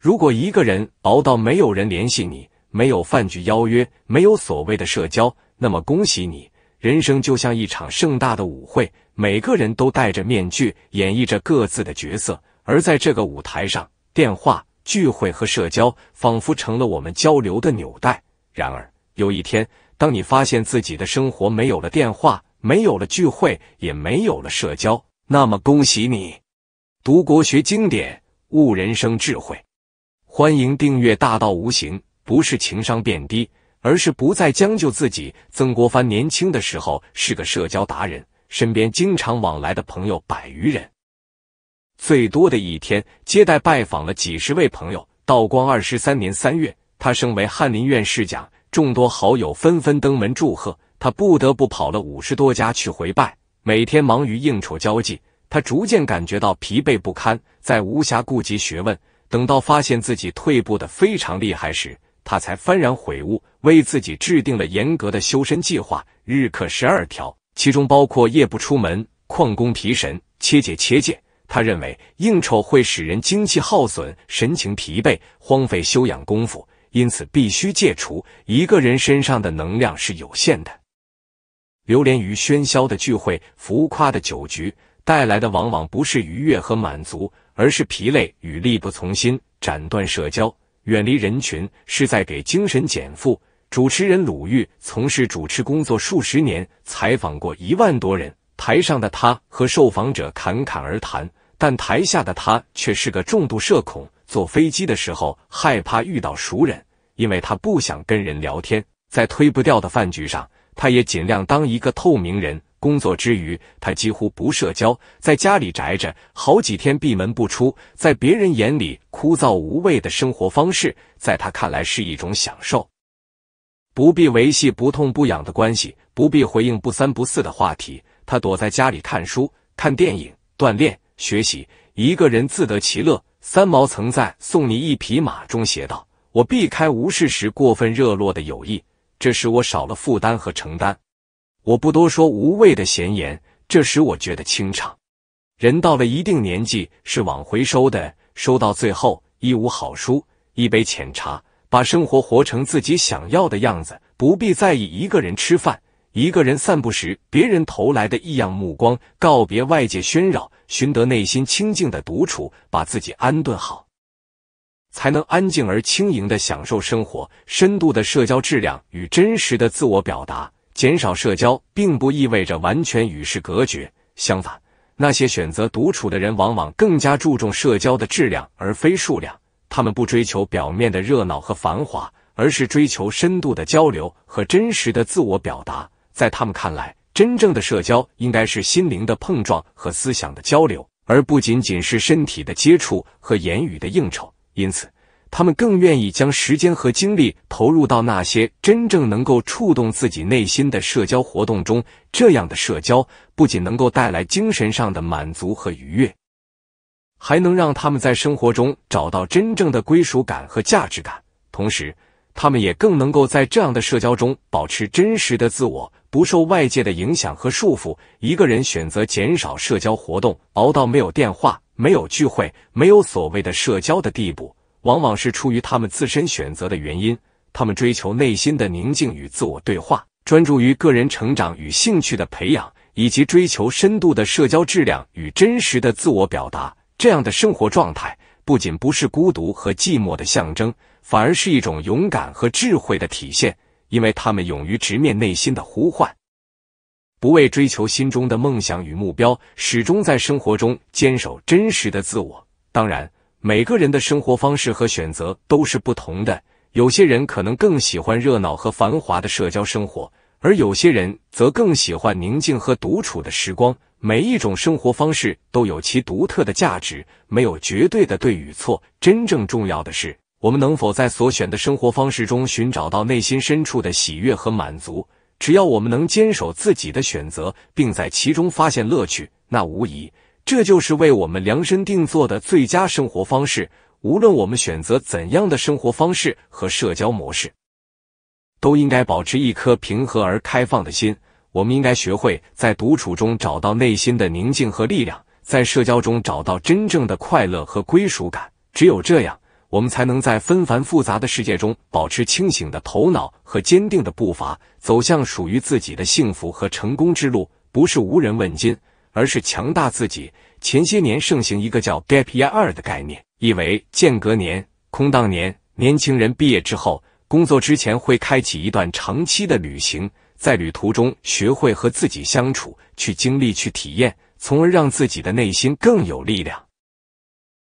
如果一个人熬到没有人联系你，没有饭局邀约，没有所谓的社交，那么恭喜你，人生就像一场盛大的舞会，每个人都戴着面具演绎着各自的角色。而在这个舞台上，电话、聚会和社交仿佛成了我们交流的纽带。然而，有一天，当你发现自己的生活没有了电话，没有了聚会，也没有了社交，那么恭喜你，读国学经典，悟人生智慧。欢迎订阅《大道无形》，不是情商变低，而是不再将就自己。曾国藩年轻的时候是个社交达人，身边经常往来的朋友百余人，最多的一天接待拜访了几十位朋友。道光二十三年三月，他升为翰林院侍讲，众多好友纷纷登门祝贺，他不得不跑了五十多家去回拜，每天忙于应酬交际，他逐渐感觉到疲惫不堪，在无暇顾及学问。等到发现自己退步的非常厉害时，他才幡然悔悟，为自己制定了严格的修身计划，日课十二条，其中包括夜不出门、旷工、疲神、切戒、切戒。他认为应酬会使人精气耗损、神情疲惫、荒废修养功夫，因此必须戒除。一个人身上的能量是有限的，流连于喧嚣的聚会、浮夸的酒局，带来的往往不是愉悦和满足。而是疲累与力不从心，斩断社交，远离人群，是在给精神减负。主持人鲁豫从事主持工作数十年，采访过一万多人。台上的他和受访者侃侃而谈，但台下的他却是个重度社恐，坐飞机的时候害怕遇到熟人，因为他不想跟人聊天。在推不掉的饭局上，他也尽量当一个透明人。工作之余，他几乎不社交，在家里宅着，好几天闭门不出。在别人眼里枯燥无味的生活方式，在他看来是一种享受。不必维系不痛不痒的关系，不必回应不三不四的话题。他躲在家里看书、看电影、锻炼、学习，一个人自得其乐。三毛曾在《送你一匹马》中写道：“我避开无事时过分热络的友谊，这使我少了负担和承担。”我不多说无谓的闲言，这使我觉得清畅。人到了一定年纪，是往回收的，收到最后一无好书，一杯浅茶，把生活活成自己想要的样子。不必在意一个人吃饭，一个人散步时别人投来的异样目光。告别外界喧扰，寻得内心清净的独处，把自己安顿好，才能安静而轻盈的享受生活。深度的社交质量与真实的自我表达。减少社交并不意味着完全与世隔绝。相反，那些选择独处的人往往更加注重社交的质量而非数量。他们不追求表面的热闹和繁华，而是追求深度的交流和真实的自我表达。在他们看来，真正的社交应该是心灵的碰撞和思想的交流，而不仅仅是身体的接触和言语的应酬。因此，他们更愿意将时间和精力投入到那些真正能够触动自己内心的社交活动中。这样的社交不仅能够带来精神上的满足和愉悦，还能让他们在生活中找到真正的归属感和价值感。同时，他们也更能够在这样的社交中保持真实的自我，不受外界的影响和束缚。一个人选择减少社交活动，熬到没有电话、没有聚会、没有所谓的社交的地步。往往是出于他们自身选择的原因，他们追求内心的宁静与自我对话，专注于个人成长与兴趣的培养，以及追求深度的社交质量与真实的自我表达。这样的生活状态不仅不是孤独和寂寞的象征，反而是一种勇敢和智慧的体现，因为他们勇于直面内心的呼唤，不为追求心中的梦想与目标，始终在生活中坚守真实的自我。当然。每个人的生活方式和选择都是不同的。有些人可能更喜欢热闹和繁华的社交生活，而有些人则更喜欢宁静和独处的时光。每一种生活方式都有其独特的价值，没有绝对的对与错。真正重要的是，我们能否在所选的生活方式中寻找到内心深处的喜悦和满足。只要我们能坚守自己的选择，并在其中发现乐趣，那无疑。这就是为我们量身定做的最佳生活方式。无论我们选择怎样的生活方式和社交模式，都应该保持一颗平和而开放的心。我们应该学会在独处中找到内心的宁静和力量，在社交中找到真正的快乐和归属感。只有这样，我们才能在纷繁复杂的世界中保持清醒的头脑和坚定的步伐，走向属于自己的幸福和成功之路。不是无人问津。而是强大自己。前些年盛行一个叫 gap year 的概念，意为间隔年、空档年。年轻人毕业之后，工作之前会开启一段长期的旅行，在旅途中学会和自己相处，去经历、去体验，从而让自己的内心更有力量。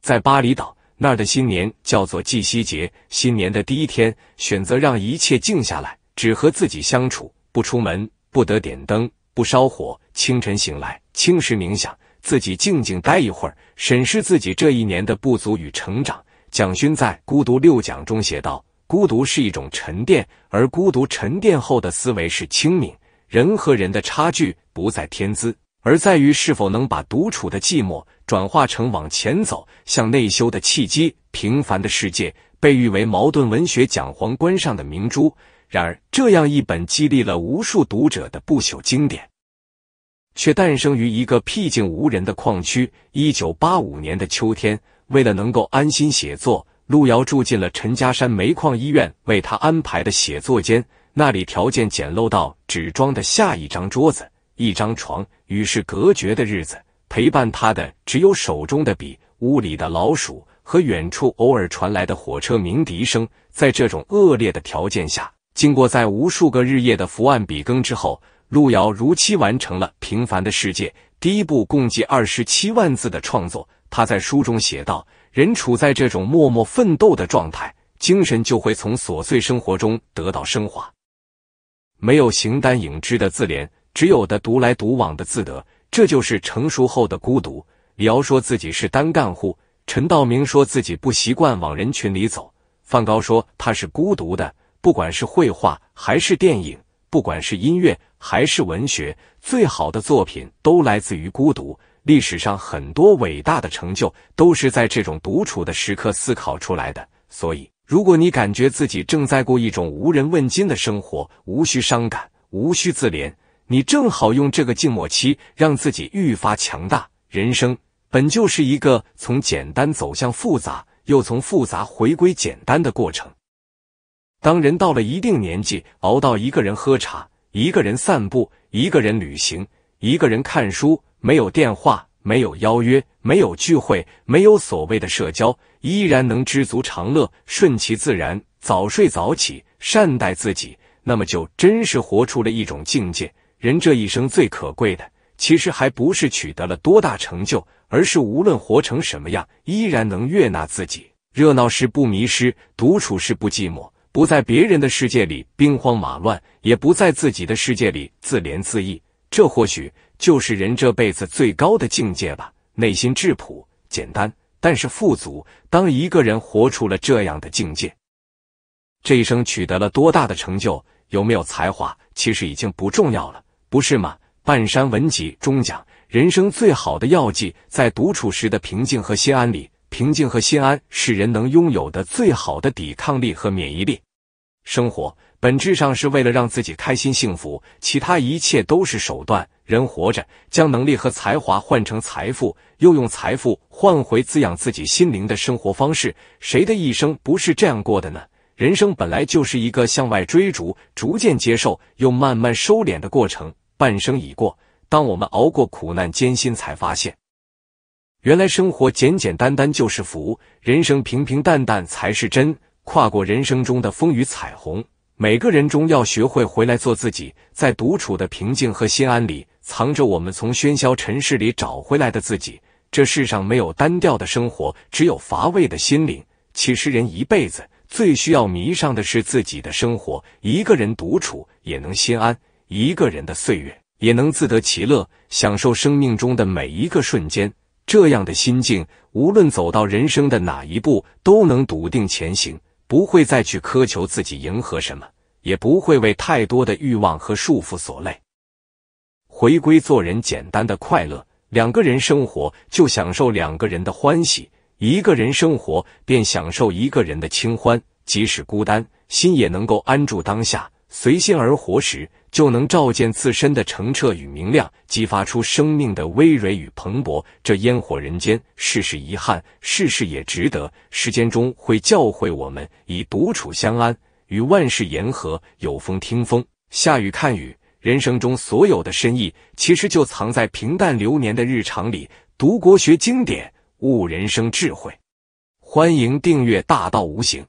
在巴厘岛，那儿的新年叫做季西节。新年的第一天，选择让一切静下来，只和自己相处，不出门，不得点灯。不烧火，清晨醒来，轻石冥想，自己静静待一会儿，审视自己这一年的不足与成长。蒋勋在《孤独六讲》中写道：“孤独是一种沉淀，而孤独沉淀后的思维是清明。人和人的差距不在天资，而在于是否能把独处的寂寞转化成往前走向内修的契机。”《平凡的世界》被誉为矛盾文学奖皇冠上的明珠。然而，这样一本激励了无数读者的不朽经典，却诞生于一个僻静无人的矿区。一九八五年的秋天，为了能够安心写作，路遥住进了陈家山煤矿医院为他安排的写作间。那里条件简陋到只装的下一张桌子、一张床，与世隔绝的日子，陪伴他的只有手中的笔、屋里的老鼠和远处偶尔传来的火车鸣笛声。在这种恶劣的条件下。经过在无数个日夜的伏案笔耕之后，路遥如期完成了《平凡的世界》第一部，共计二十七万字的创作。他在书中写道：“人处在这种默默奋斗的状态，精神就会从琐碎生活中得到升华。没有形单影只的自怜，只有的独来独往的自得，这就是成熟后的孤独。”李敖说自己是单干户，陈道明说自己不习惯往人群里走，范高说他是孤独的。不管是绘画还是电影，不管是音乐还是文学，最好的作品都来自于孤独。历史上很多伟大的成就都是在这种独处的时刻思考出来的。所以，如果你感觉自己正在过一种无人问津的生活，无需伤感，无需自怜，你正好用这个静默期让自己愈发强大。人生本就是一个从简单走向复杂，又从复杂回归简单的过程。当人到了一定年纪，熬到一个人喝茶，一个人散步，一个人旅行，一个人看书，没有电话，没有邀约，没有聚会，没有所谓的社交，依然能知足常乐，顺其自然，早睡早起，善待自己，那么就真是活出了一种境界。人这一生最可贵的，其实还不是取得了多大成就，而是无论活成什么样，依然能悦纳自己。热闹时不迷失，独处时不寂寞。不在别人的世界里兵荒马乱，也不在自己的世界里自怜自艾，这或许就是人这辈子最高的境界吧。内心质朴、简单，但是富足。当一个人活出了这样的境界，这一生取得了多大的成就，有没有才华，其实已经不重要了，不是吗？《半山文集》中讲，人生最好的药剂，在独处时的平静和心安里。平静和心安是人能拥有的最好的抵抗力和免疫力。生活本质上是为了让自己开心幸福，其他一切都是手段。人活着，将能力和才华换成财富，又用财富换回滋养自己心灵的生活方式。谁的一生不是这样过的呢？人生本来就是一个向外追逐、逐渐接受又慢慢收敛的过程。半生已过，当我们熬过苦难艰辛，才发现，原来生活简简单单就是福，人生平平淡淡才是真。跨过人生中的风雨彩虹，每个人中要学会回来做自己，在独处的平静和心安里，藏着我们从喧嚣尘世里找回来的自己。这世上没有单调的生活，只有乏味的心灵。其实，人一辈子最需要迷上的是自己的生活。一个人独处也能心安，一个人的岁月也能自得其乐，享受生命中的每一个瞬间。这样的心境，无论走到人生的哪一步，都能笃定前行。不会再去苛求自己迎合什么，也不会为太多的欲望和束缚所累，回归做人简单的快乐。两个人生活就享受两个人的欢喜，一个人生活便享受一个人的清欢。即使孤单，心也能够安住当下，随心而活时。就能照见自身的澄澈与明亮，激发出生命的葳蕤与蓬勃。这烟火人间，事事遗憾，事事也值得。世间中会教会我们以独处相安，与万事言和。有风听风，下雨看雨。人生中所有的深意，其实就藏在平淡流年的日常里。读国学经典，悟人生智慧。欢迎订阅《大道无形》。